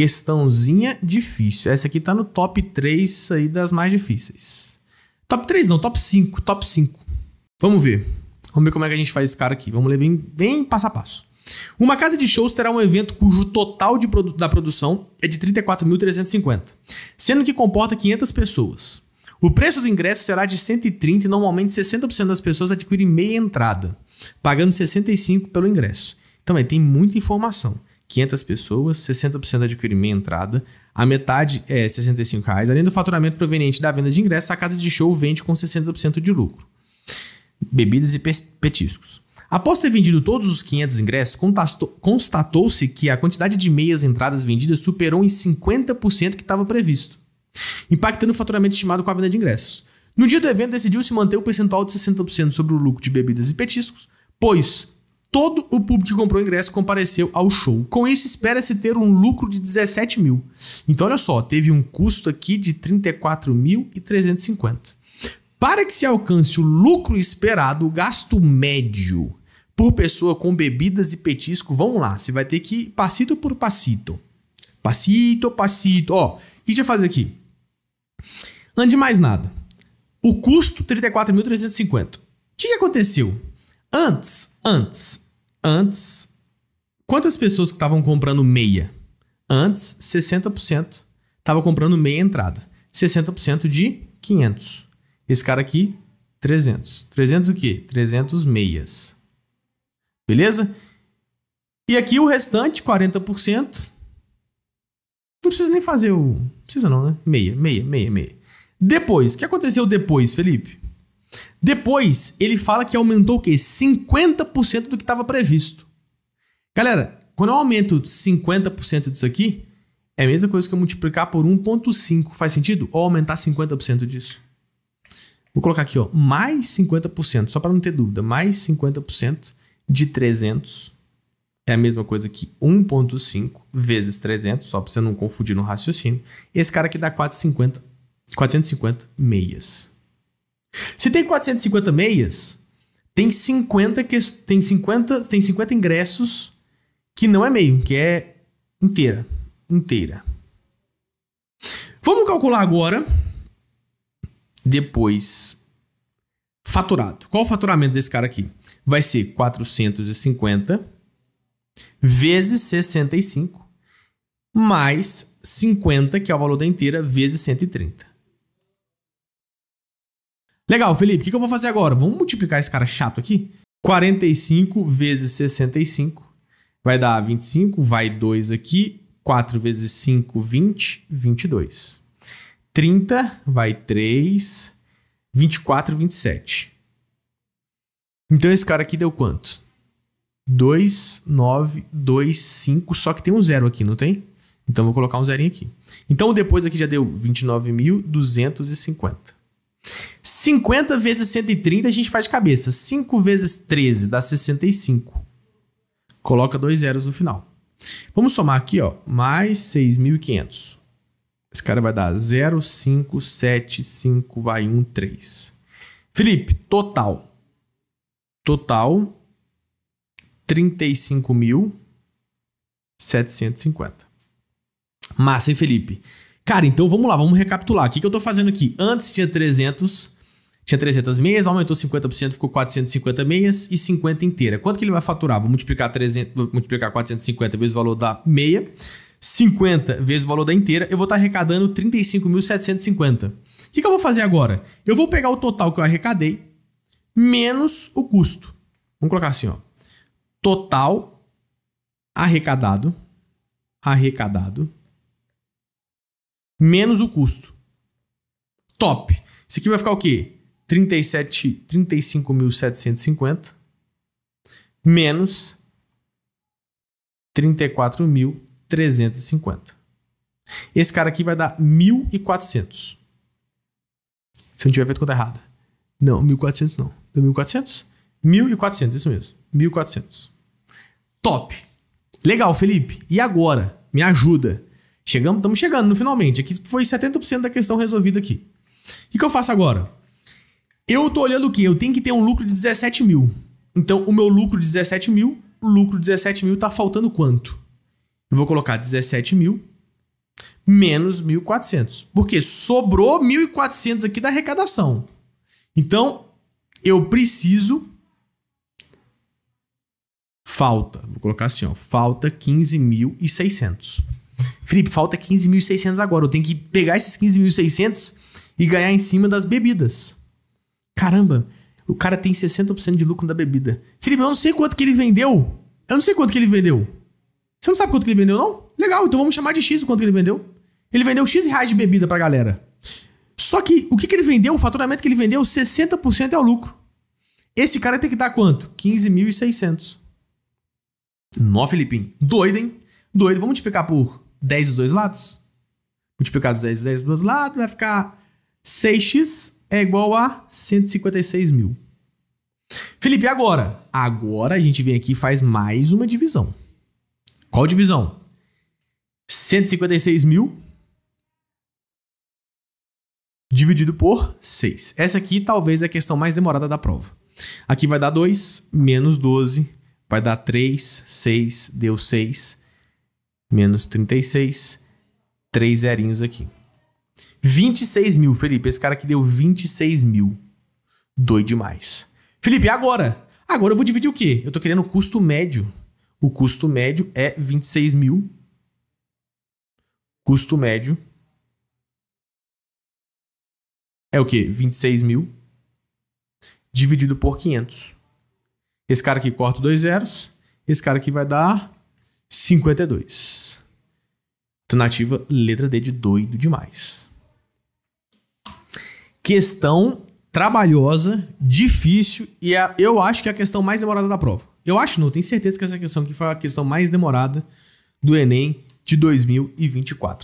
Questãozinha difícil. Essa aqui tá no top 3 aí das mais difíceis. Top 3 não, top 5, top 5. Vamos ver. Vamos ver como é que a gente faz esse cara aqui. Vamos ler bem, bem passo a passo. Uma casa de shows terá um evento cujo total produ da produção é de 34.350, sendo que comporta 500 pessoas. O preço do ingresso será de 130 e normalmente 60% das pessoas adquirem meia entrada, pagando 65 pelo ingresso. Então, tem muita informação. 500 pessoas, 60% adquirir meia entrada, a metade é R$ 65, reais, além do faturamento proveniente da venda de ingressos, a casa de show vende com 60% de lucro. Bebidas e petiscos. Após ter vendido todos os 500 ingressos, constatou-se que a quantidade de meias entradas vendidas superou em 50% o que estava previsto, impactando o faturamento estimado com a venda de ingressos. No dia do evento, decidiu-se manter o percentual de 60% sobre o lucro de bebidas e petiscos, pois Todo o público que comprou ingresso compareceu ao show. Com isso, espera-se ter um lucro de 17 mil. Então, olha só, teve um custo aqui de 34.350. Para que se alcance o lucro esperado, o gasto médio por pessoa com bebidas e petisco, vamos lá, você vai ter que ir passito por passito. Passito, passito. Ó, o que a gente vai fazer aqui? Antes de mais nada, o custo 34.350. O que aconteceu? Antes, antes, antes, quantas pessoas que estavam comprando meia? Antes, 60% estava comprando meia entrada. 60% de 500. Esse cara aqui, 300. 300 o quê? 300 meias. Beleza? E aqui o restante, 40%. Não precisa nem fazer o. Precisa não, né? Meia, meia, meia, meia. Depois, o que aconteceu depois, Felipe? Depois, ele fala que aumentou o quê? 50% do que estava previsto. Galera, quando eu aumento 50% disso aqui, é a mesma coisa que eu multiplicar por 1.5. Faz sentido? Ou aumentar 50% disso? Vou colocar aqui, ó, mais 50%, só para não ter dúvida, mais 50% de 300 é a mesma coisa que 1.5 vezes 300, só para você não confundir no raciocínio. Esse cara aqui dá 450, 450 meias. Se tem 450 meias, tem 50, que, tem 50, tem 50 ingressos que não é meio, que é inteira. Inteira. Vamos calcular agora, depois, faturado. Qual o faturamento desse cara aqui? Vai ser 450 vezes 65 mais 50, que é o valor da inteira, vezes 130. Legal, Felipe, o que, que eu vou fazer agora? Vamos multiplicar esse cara chato aqui? 45 vezes 65 vai dar 25, vai 2 aqui, 4 vezes 5, 20, 22. 30 vai 3, 24, 27. Então esse cara aqui deu quanto? 2, 9, 2, 5, só que tem um zero aqui, não tem? Então vou colocar um zerinho aqui. Então depois aqui já deu 29.250. 50 vezes 130 a gente faz de cabeça. 5 vezes 13 dá 65. Coloca dois zeros no final. Vamos somar aqui, ó, mais 6.500. Esse cara vai dar 0, 5, 7, 5, vai 1, 3. Felipe, total. Total, 35.750. Massa, hein, Felipe? Cara, então vamos lá, vamos recapitular. O que, que eu estou fazendo aqui? Antes tinha 300, tinha 300 meias, aumentou 50%, ficou 450 meias e 50 inteira. Quanto que ele vai faturar? Vou multiplicar, 300, vou multiplicar 450 vezes o valor da meia, 50 vezes o valor da inteira, eu vou estar tá arrecadando 35.750. O que, que eu vou fazer agora? Eu vou pegar o total que eu arrecadei, menos o custo. Vamos colocar assim, ó. Total arrecadado, arrecadado, menos o custo. Top. Isso aqui vai ficar o quê? 35.750 menos 34.350. Esse cara aqui vai dar 1.400. Se eu não tiver feito conta errada. Não, 1.400 não. Deu 1.400? 1.400, isso mesmo. 1.400. Top. Legal, Felipe. E agora? Me ajuda. Chegamos, estamos chegando no finalmente. Aqui foi 70% da questão resolvida aqui. O que, que eu faço agora? Eu tô olhando o quê? Eu tenho que ter um lucro de 17 mil. Então, o meu lucro de 17 mil, o lucro de 17 mil tá faltando quanto? Eu vou colocar 17 mil menos 1.400. Porque sobrou 1.400 aqui da arrecadação. Então, eu preciso... Falta, vou colocar assim, ó, falta 15.600. Felipe, falta 15.600 agora. Eu tenho que pegar esses 15.600 e ganhar em cima das bebidas. Caramba, o cara tem 60% de lucro da bebida. Felipe, eu não sei quanto que ele vendeu. Eu não sei quanto que ele vendeu. Você não sabe quanto que ele vendeu, não? Legal, então vamos chamar de X o quanto que ele vendeu. Ele vendeu X reais de bebida pra galera. Só que o que, que ele vendeu, o faturamento que ele vendeu, 60% é o lucro. Esse cara tem que dar quanto? 15.600. Nó, Felipe. Doido, hein? Doido. Vamos multiplicar por 10 dos dois lados. Multiplicado 10 10 dos dois lados, vai ficar 6x é igual a 156 mil. Felipe, agora? Agora a gente vem aqui e faz mais uma divisão. Qual divisão? 156 mil dividido por 6. Essa aqui talvez é a questão mais demorada da prova. Aqui vai dar 2, menos 12, vai dar 3, 6, deu 6 menos 36, três zerinhos aqui. 26 mil, Felipe. Esse cara aqui deu 26 mil. Doido demais. Felipe, agora? Agora eu vou dividir o quê? Eu tô querendo o custo médio. O custo médio é 26 mil. Custo médio é o quê? 26 mil dividido por 500. Esse cara aqui corta dois zeros. Esse cara aqui vai dar 52. Alternativa letra D de doido demais. Questão trabalhosa, difícil e é a, eu acho que é a questão mais demorada da prova. Eu acho, não, tenho certeza que essa questão aqui foi a questão mais demorada do Enem de 2024.